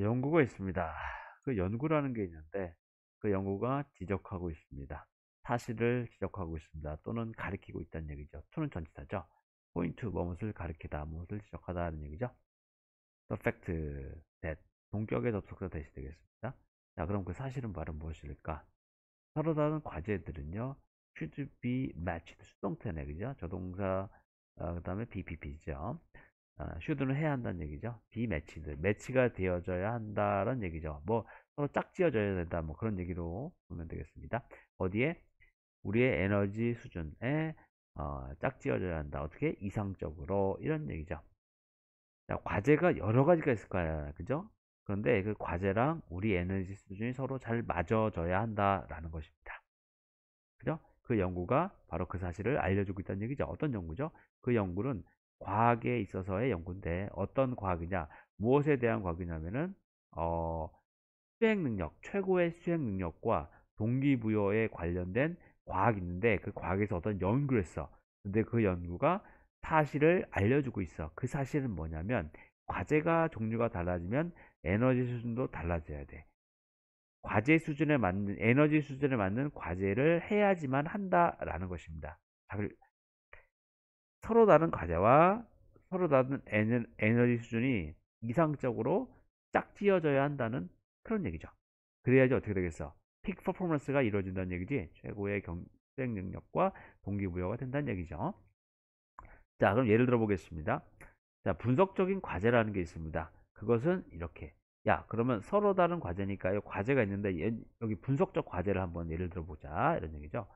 연구가 있습니다. 그 연구라는 게 있는데 그 연구가 지적하고 있습니다. 사실을 지적하고 있습니다. 또는 가리키고 있다는 얘기죠. t 는 전치사죠. 포인트, 무엇을 가리키다, 무엇을 지적하다 는 얘기죠. the fact that 동격의 접속사 대시 되겠습니다. 자, 그럼 그 사실은 바로 무엇일까? 서로 다른 과제들은요. should be matched 수동태네, 그죠? 저동사, 어, 그 다음에 BPP죠. 어, 슈드는 해야 한다는 얘기죠. 비매치들 매치가 되어져야 한다는 얘기죠. 뭐 서로 짝지어져야 된다 뭐 그런 얘기로 보면 되겠습니다. 어디에 우리의 에너지 수준에 어, 짝지어져야 한다. 어떻게 이상적으로 이런 얘기죠. 자, 과제가 여러 가지가 있을 거야, 그죠? 그런데 그 과제랑 우리 에너지 수준이 서로 잘 맞아져야 한다라는 것입니다. 그죠? 그 연구가 바로 그 사실을 알려주고 있다는 얘기죠. 어떤 연구죠? 그 연구는 과학에 있어서의 연구인데 어떤 과학이냐 무엇에 대한 과학이냐면은 어, 수행 능력 최고의 수행 능력과 동기부여에 관련된 과학이 있는데 그 과학에서 어떤 연구를 했어 근데 그 연구가 사실을 알려주고 있어 그 사실은 뭐냐면 과제가 종류가 달라지면 에너지 수준도 달라져야 돼 과제 수준에 맞는 에너지 수준에 맞는 과제를 해야지만 한다라는 것입니다 서로 다른 과제와 서로 다른 에너, 에너지 수준이 이상적으로 짝지어져야 한다는 그런 얘기죠. 그래야지 어떻게 되겠어? 픽 퍼포먼스가 이루어진다는 얘기지 최고의 경쟁 능력과 동기부여가 된다는 얘기죠. 자 그럼 예를 들어 보겠습니다. 자 분석적인 과제라는 게 있습니다. 그것은 이렇게 야 그러면 서로 다른 과제니까요 과제가 있는데 여기 분석적 과제를 한번 예를 들어 보자 이런 얘기죠.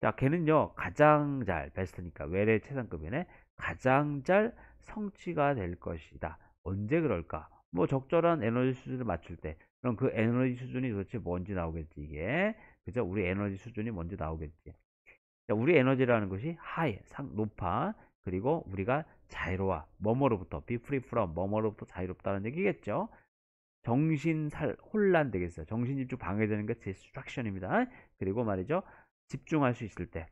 자, 걔는요, 가장 잘, 베스트니까, 외래 최상급이네. 가장 잘 성취가 될 것이다. 언제 그럴까? 뭐 적절한 에너지 수준을 맞출 때. 그럼 그 에너지 수준이 도대체 뭔지 나오겠지, 이게. 그죠? 우리 에너지 수준이 뭔지 나오겠지. 자, 우리 에너지라는 것이 하이, 상, 높아. 그리고 우리가 자유로워. 뭐뭐로부터, be free from, 뭐뭐로부터 자유롭다는 얘기겠죠? 정신 살, 혼란 되겠어요. 정신집중 방해되는 게 distraction입니다. 그리고 말이죠. 집중할 수 있을 때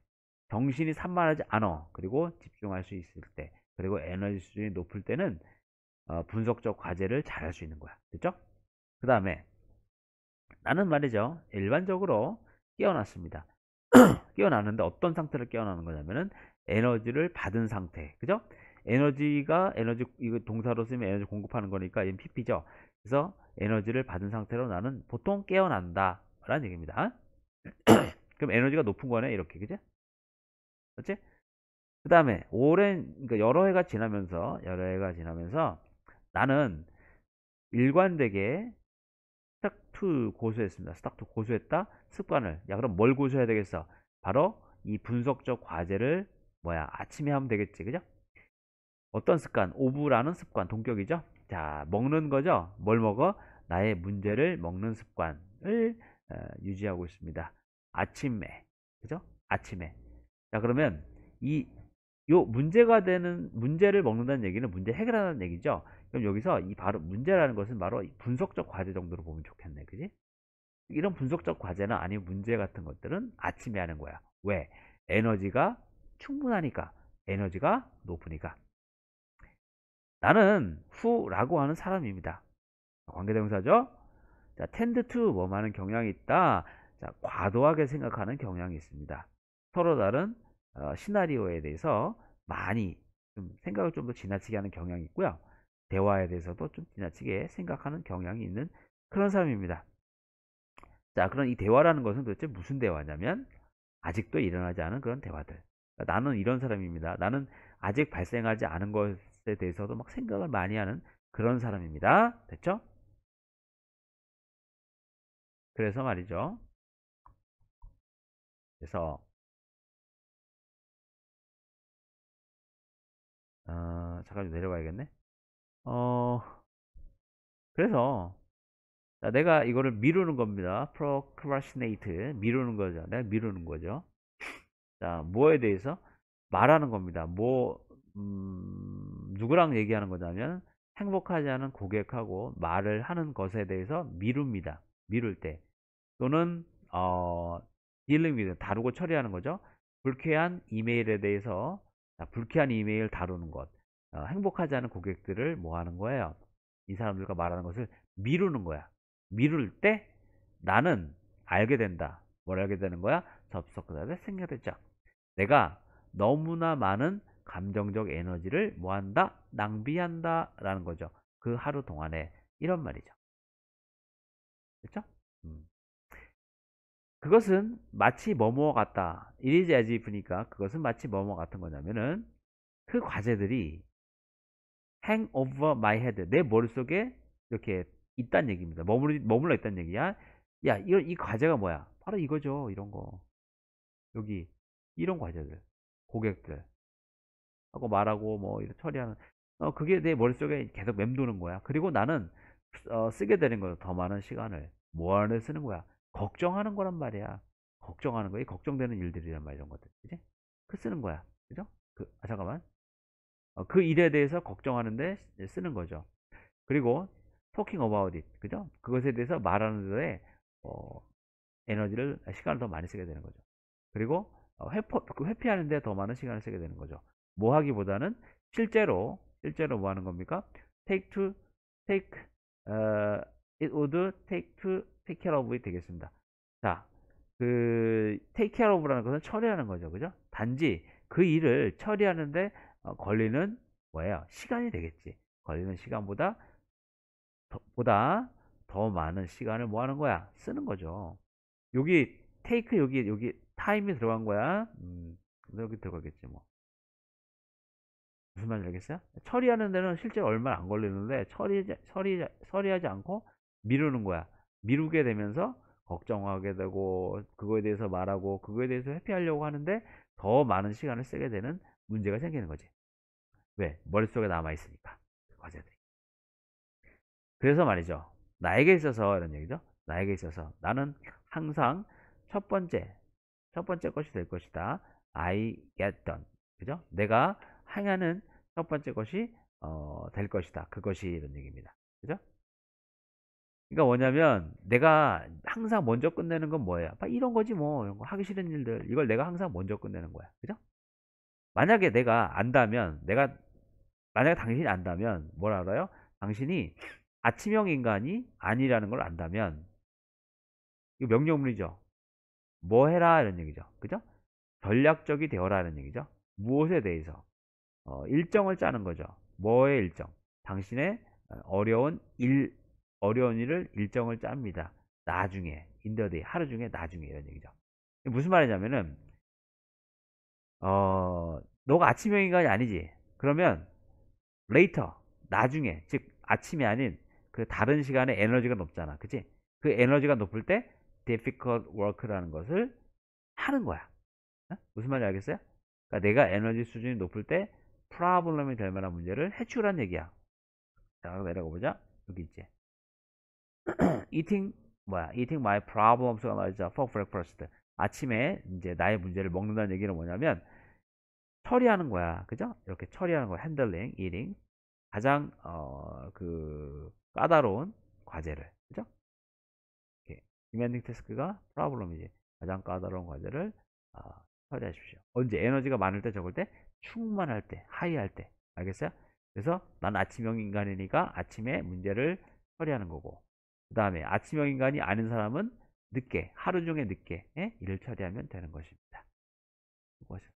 정신이 산만하지 않아 그리고 집중할 수 있을 때 그리고 에너지 수준이 높을 때는 어, 분석적 과제를 잘 할 수 있는 거야 됐죠? 그 다음에 나는 말이죠 일반적으로 깨어났습니다 깨어나는데 어떤 상태를 깨어나는 거냐면은 에너지를 받은 상태 그죠? 에너지가 에너지 이거 동사로 쓰면 에너지 공급하는 거니까 이건 PP죠 그래서 에너지를 받은 상태로 나는 보통 깨어난다 라는 얘기입니다 그럼 에너지가 높은 거네 이렇게 그죠 그렇지? 그 다음에 오랜 그러니까 여러 해가 지나면서 여러 해가 지나면서 나는 일관되게 스탁투 고수했습니다. 스탁투 고수했다 습관을 야 그럼 뭘 고수해야 되겠어? 바로 이 분석적 과제를 뭐야 아침에 하면 되겠지 그죠? 어떤 습관? 오브라는 습관 동격이죠. 자 먹는 거죠. 뭘 먹어? 나의 문제를 먹는 습관을 어, 유지하고 있습니다. 아침에 그죠? 아침에 자 그러면 이 요 문제가 되는 문제를 먹는다는 얘기는 문제 해결하는 얘기죠 그럼 여기서 이 바로 문제라는 것은 바로 분석적 과제 정도로 보면 좋겠네 그지? 이런 분석적 과제나 아니면 문제 같은 것들은 아침에 하는 거야 왜? 에너지가 충분하니까 에너지가 높으니까 나는 후라고 하는 사람입니다 관계대명사죠 자, tend to 뭐 많은 경향이 있다 자, 과도하게 생각하는 경향이 있습니다. 서로 다른 어, 시나리오에 대해서 많이 좀 생각을 좀 더 지나치게 하는 경향이 있고요. 대화에 대해서도 좀 지나치게 생각하는 경향이 있는 그런 사람입니다. 자, 그럼이 대화라는 것은 도대체 무슨 대화냐면 아직도 일어나지 않은 그런 대화들. 그러니까 나는 이런 사람입니다. 나는 아직 발생하지 않은 것에 대해서도 막 생각을 많이 하는 그런 사람입니다. 됐죠? 그래서 말이죠. 그래서 아, 잠깐 좀 내려봐야겠네. 어, 그래서 자, 내가 이거를 미루는 겁니다. procrastinate 미루는 거죠. 내가 미루는 거죠. 자, 뭐에 대해서 말하는 겁니다. 뭐 음, 누구랑 얘기하는 거냐면 행복하지 않은 고객하고 말을 하는 것에 대해서 미룹니다. 미룰 때 또는 어, 딜링 다루고 처리하는 거죠. 불쾌한 이메일에 대해서 불쾌한 이메일 다루는 것. 어, 행복하지 않은 고객들을 뭐 하는 거예요? 이 사람들과 말하는 것을 미루는 거야. 미룰 때 나는 알게 된다. 뭘 알게 되는 거야? 접속자의 생겨되죠. 내가 너무나 많은 감정적 에너지를 뭐한다? 낭비한다. 라는 거죠. 그 하루 동안에. 이런 말이죠. 그렇죠? 음. 그것은 마치 뭐뭐와 같다. 이리지 아지 보니까 그것은 마치 뭐뭐 같은 거냐면은 그 과제들이 hang over my head 내 머릿속에 이렇게 있단 얘기입니다. 머물, 머물러 있단 얘기야. 야, 이, 이 과제가 뭐야? 바로 이거죠. 이런 거. 여기 이런 과제들. 고객들. 하고 말하고 뭐 이렇게 처리하는 어, 그게 내 머릿속에 계속 맴도는 거야. 그리고 나는 어, 쓰게 되는 거예요. 더 많은 시간을 뭐 안에 쓰는 거야. 걱정하는 거란 말이야. 걱정하는 거야. 걱정되는 일들이란 말이야. 이런 것들. 그지? 그 쓰는 거야. 그죠? 그, 아, 잠깐만. 어, 그 일에 대해서 걱정하는데 쓰는 거죠. 그리고 talking about it. 그죠? 그것에 대해서 말하는 데에 어, 에너지를, 아, 시간을 더 많이 쓰게 되는 거죠. 그리고 어, 회포, 그 회피하는 데 더 많은 시간을 쓰게 되는 거죠. 뭐 하기보다는 실제로, 실제로 뭐 하는 겁니까? take to, take, uh, it would take to take care of이 되겠습니다. 자, 그 take care of라는 것은 처리하는 거죠. 그죠? 단지 그 일을 처리하는데 어, 걸리는 뭐예요? 시간이 되겠지. 걸리는 시간보다 더, 보다 더 많은 시간을 뭐 하는 거야? 쓰는 거죠. 여기 take 여기 여기 time이 들어간 거야. 음, 여기 들어가겠지 뭐. 무슨 말인지 알겠어요? 처리하는 데는 실제 얼마 안 걸리는데 처리 처리 처리하지 않고 미루는 거야. 미루게 되면서 걱정하게 되고 그거에 대해서 말하고 그거에 대해서 회피하려고 하는데 더 많은 시간을 쓰게 되는 문제가 생기는 거지. 왜? 머릿속에 남아 있으니까. 그 과제들이. 그래서 말이죠. 나에게 있어서 이런 얘기죠. 나에게 있어서 나는 항상 첫 번째 첫 번째 것이 될 것이다. I get done. 그죠? 내가 행하는 첫 번째 것이 어, 될 것이다. 그것이 이런 얘기입니다. 그죠? 그러니까 뭐냐면 내가 항상 먼저 끝내는 건 뭐예요? 아, 이런 거지 뭐 이런 거 하기 싫은 일들 이걸 내가 항상 먼저 끝내는 거야 그죠? 만약에 내가 안다면 내가 만약에 당신이 안다면 뭘 알아요? 당신이 아침형 인간이 아니라는 걸 안다면 이거 명령문이죠 뭐 해라 이런 얘기죠 그죠? 전략적이 되어라 이런 얘기죠 무엇에 대해서 어, 일정을 짜는 거죠 뭐의 일정 당신의 어려운 일 어려운 일을 일정을 짭니다. 나중에 인더데이 하루 중에 나중에 이런 얘기죠. 무슨 말이냐면은 어 너가 아침형 인간이 아니지. 그러면 later 나중에 즉 아침이 아닌 그 다른 시간에 에너지가 높잖아. 그치? 그 에너지가 높을 때 difficult work라는 것을 하는 거야. 어? 무슨 말인지 알겠어요? 그러니까 내가 에너지 수준이 높을 때 프라블럼이 될 만한 문제를 해치우란 얘기야. 자, 내려가 보자. 여기 있지. eating 뭐야 eating my problems가 나오죠 for breakfast 아침에 이제 나의 문제를 먹는다는 얘기는 뭐냐면 처리하는 거야 그죠 이렇게 처리하는 거 handling eating 가장 어, 그 까다로운 과제를 그죠 이렇게 디맨딩 태스크가 프라블럼이지 가장 까다로운 과제를 어, 처리하십시오 언제 에너지가 많을 때 적을 때 충만할 때 하이할 때 알겠어요 그래서 난 아침형 인간이니까 아침에 문제를 처리하는 거고 그 다음에 아침형 인간이 아닌 사람은 늦게, 하루 중에 늦게 예? 일을 처리하면 되는 것입니다. 이것이